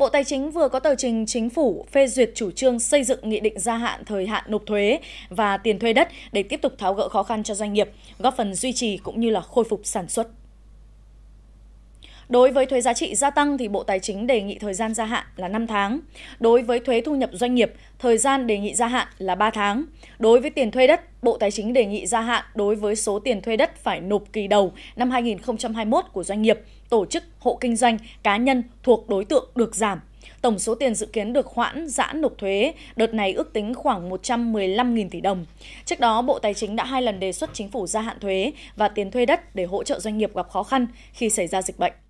Bộ Tài chính vừa có tờ trình chính phủ phê duyệt chủ trương xây dựng nghị định gia hạn thời hạn nộp thuế và tiền thuê đất để tiếp tục tháo gỡ khó khăn cho doanh nghiệp, góp phần duy trì cũng như là khôi phục sản xuất. Đối với thuế giá trị gia tăng thì Bộ Tài chính đề nghị thời gian gia hạn là 5 tháng. Đối với thuế thu nhập doanh nghiệp, thời gian đề nghị gia hạn là 3 tháng. Đối với tiền thuê đất, Bộ Tài chính đề nghị gia hạn đối với số tiền thuê đất phải nộp kỳ đầu năm 2021 của doanh nghiệp, tổ chức, hộ kinh doanh, cá nhân thuộc đối tượng được giảm Tổng số tiền dự kiến được khoản giãn nộp thuế đợt này ước tính khoảng 115.000 tỷ đồng. Trước đó, Bộ Tài chính đã hai lần đề xuất chính phủ gia hạn thuế và tiền thuê đất để hỗ trợ doanh nghiệp gặp khó khăn khi xảy ra dịch bệnh.